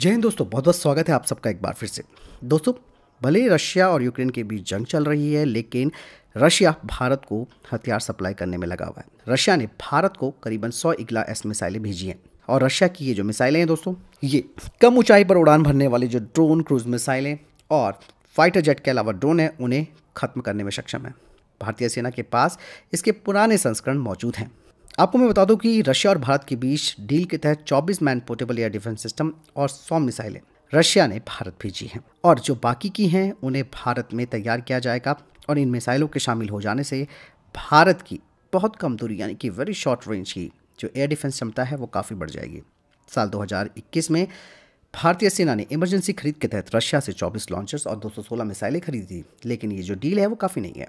जय हिंद दोस्तों बहुत बहुत स्वागत है आप सबका एक बार फिर से दोस्तों भले ही रशिया और यूक्रेन के बीच जंग चल रही है लेकिन रशिया भारत को हथियार सप्लाई करने में लगा हुआ है रशिया ने भारत को करीबन सौ इगला एस मिसाइलें भेजी हैं और रशिया की ये जो मिसाइलें हैं दोस्तों ये कम ऊंचाई पर उड़ान भरने वाले जो ड्रोन क्रूज मिसाइलें और फाइटर जेट के अलावा ड्रोन है उन्हें खत्म करने में सक्षम है भारतीय सेना के पास इसके पुराने संस्करण मौजूद हैं आपको मैं बता दूं कि रशिया और भारत के बीच डील के तहत 24 man portable air defence system और 100 मिसाइलें रशिया ने भारत भेजी हैं और जो बाकी की हैं उन्हें भारत में तैयार किया जाएगा और इन मिसाइलों के शामिल हो जाने से भारत की बहुत कम दूरी यानी कि वेरी शॉर्ट रेंज की जो एयर डिफेंस क्षमता है वो काफ़ी बढ़ जाएगी साल 2021 में भारतीय सेना ने इमरजेंसी खरीद के तहत रशिया से 24 लॉन्चर्स और 216 मिसाइलें खरीदी लेकिन ये जो डील है वो काफ़ी नहीं है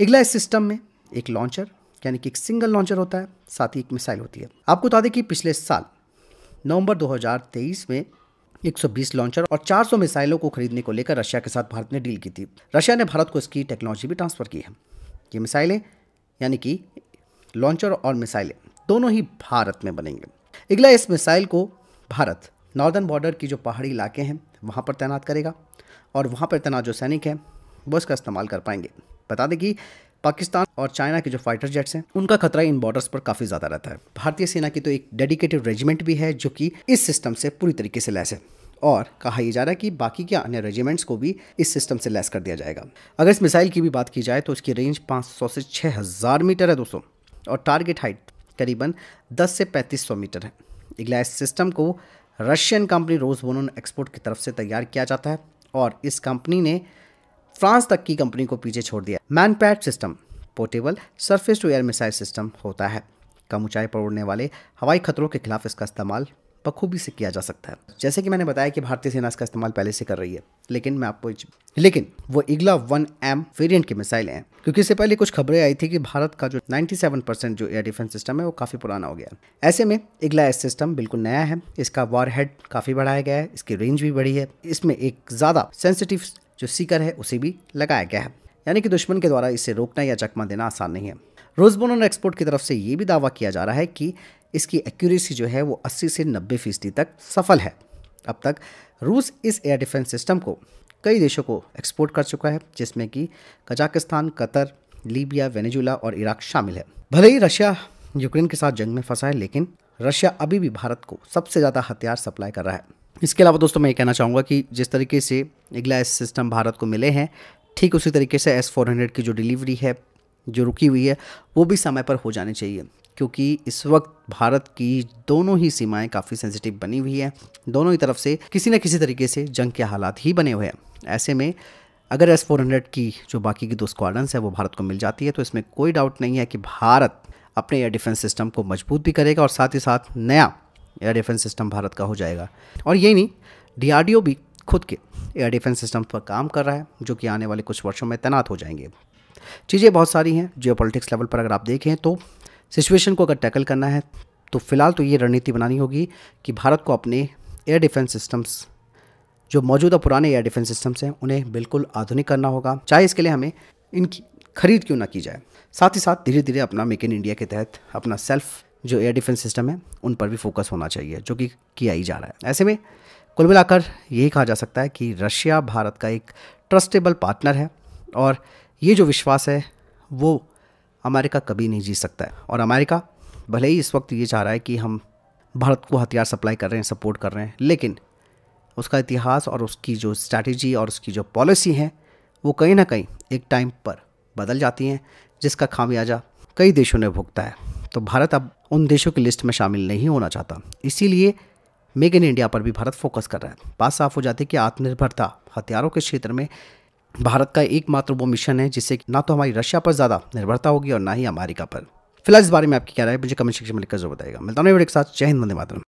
इगला इस सिस्टम में एक लॉन्चर यानी कि एक सिंगल लॉन्चर होता है साथ ही एक मिसाइल होती है आपको बता दें कि पिछले साल नवंबर 2023 में 120 लॉन्चर और 400 मिसाइलों को खरीदने को लेकर रशिया के साथ भारत ने डील की थी रशिया ने भारत को इसकी टेक्नोलॉजी भी ट्रांसफ़र की है ये मिसाइलें यानी कि लॉन्चर और मिसाइलें दोनों ही भारत में बनेंगे अगला इस मिसाइल को भारत नॉर्दर्न बॉर्डर की जो पहाड़ी इलाके हैं वहाँ पर तैनात करेगा और वहाँ पर तैनात जो सैनिक हैं वो इसका इस्तेमाल कर पाएंगे बता दें कि पाकिस्तान और चाइना के जो फाइटर जेट्स हैं उनका खतरा इन बॉर्डर्स पर काफी ज्यादा रहता है भारतीय सेना की तो एक डेडिकेटेड रेजिमेंट भी है जो कि इस सिस्टम से पूरी तरीके से लैस है और कहा यह जा रहा है कि बाकी के अन्य रेजिमेंट्स को भी इस सिस्टम से लैस कर दिया जाएगा अगर इस मिसाइल की भी बात की जाए तो इसकी रेंज पाँच से छः मीटर है दोस्तों और टारगेट हाइट करीबन दस से पैंतीस मीटर है इग्लैस सिस्टम को रशियन कंपनी रोज एक्सपोर्ट की तरफ से तैयार किया जाता है और इस कंपनी ने फ्रांस तक की कंपनी को पीछे छोड़ दिया MANPAD system portable surface to air missile system होता है कम ऊंचाई पर उड़ने वाले हवाई खतरों के खिलाफ इसका इस्तेमाल बखूबी से किया जा सकता है जैसे कि मैंने बताया कि भारतीय सेना इसका इस्तेमाल पहले से कर रही है लेकिन मैं आपको लेकिन वो इगला वन एम वेरियंट की मिसाइलें हैं क्योंकि इससे पहले कुछ खबरें आई थी कि भारत का जो 97 परसेंट जो एयर डिफेंस सिस्टम है वो काफ़ी पुराना हो गया ऐसे में इगला एस सिस्टम बिल्कुल नया है इसका वॉर हेड काफ़ी बढ़ाया गया है इसकी रेंज भी बढ़ी है इसमें एक ज़्यादा सेंसिटिव जो सीकर है उसे भी लगाया गया है यानी कि दुश्मन के द्वारा इसे रोकना या चकमा देना आसान नहीं है रोजबोन एक्सपोर्ट की तरफ से ये भी दावा किया जा रहा है कि इसकी एक्यूरेसी जो है वो 80 से 90 फीसदी तक सफल है अब तक रूस इस एयर डिफेंस सिस्टम को कई देशों को एक्सपोर्ट कर चुका है जिसमें कि कजाकिस्तान कतर लीबिया वेनेजुला और इराक शामिल है भले ही रशिया यूक्रेन के साथ जंग में फंसा है लेकिन रशिया अभी भी भारत को सबसे ज़्यादा हथियार सप्लाई कर रहा है इसके अलावा दोस्तों मैं ये कहना चाहूँगा कि जिस तरीके से इगला एस सिस्टम भारत को मिले हैं ठीक उसी तरीके से एस फोर हंड्रेड की जो डिलीवरी है जो रुकी हुई है वो भी समय पर हो जानी चाहिए क्योंकि इस वक्त भारत की दोनों ही सीमाएं काफ़ी सेंसिटिव बनी हुई हैं दोनों ही तरफ से किसी न किसी तरीके से जंग के हालात ही बने हुए हैं ऐसे में अगर एस फोर हंड्रेड की जो बाकी की दो स्क्वाडन्स है वो भारत को मिल जाती है तो इसमें कोई डाउट नहीं है कि भारत अपने एयर डिफेंस सिस्टम को मजबूत भी करेगा और साथ ही साथ नया एयर डिफेंस सिस्टम भारत का हो जाएगा और यही नहीं डी भी खुद के एयर डिफेंस सिस्टम पर काम कर रहा है जो कि आने वाले कुछ वर्षों में तैनात हो जाएंगे चीज़ें बहुत सारी हैं जियो लेवल पर अगर आप देखें तो सिचुएशन को अगर टैकल करना है तो फिलहाल तो ये रणनीति बनानी होगी कि भारत को अपने एयर डिफेंस सिस्टम्स जो मौजूदा पुराने एयर डिफेंस सिस्टम्स हैं उन्हें बिल्कुल आधुनिक करना होगा चाहे इसके लिए हमें इनकी खरीद क्यों ना की जाए साथ ही साथ धीरे धीरे अपना मेक इन इंडिया के तहत अपना सेल्फ जो एयर डिफेंस सिस्टम है उन पर भी फोकस होना चाहिए जो कि किया ही जा रहा है ऐसे में कुल मिलाकर यही कहा जा सकता है कि रशिया भारत का एक ट्रस्टेबल पार्टनर है और ये जो विश्वास है वो अमेरिका कभी नहीं जीत सकता है और अमेरिका भले ही इस वक्त ये चाह रहा है कि हम भारत को हथियार सप्लाई कर रहे हैं सपोर्ट कर रहे हैं लेकिन उसका इतिहास और उसकी जो स्ट्रैटेजी और उसकी जो पॉलिसी है वो कहीं ना कहीं एक टाइम पर बदल जाती हैं जिसका खामियाजा कई देशों ने भुगता है तो भारत अब उन देशों की लिस्ट में शामिल नहीं होना चाहता इसीलिए मेक इन इंडिया पर भी भारत फोकस कर रहा है बात साफ हो जाती है कि आत्मनिर्भरता हथियारों के क्षेत्र में भारत का एकमात्र वो मिशन है जिससे ना तो हमारी रशिया पर ज़्यादा निर्भरता होगी और ना ही अमेरिका पर फिलहाल इस बारे में आपकी क्या राय मुझे कमेंट सेक्शन में लिखकर जरूर बताएगा मिलता हूँ एक साथ जय हिंद मंदिर मातरम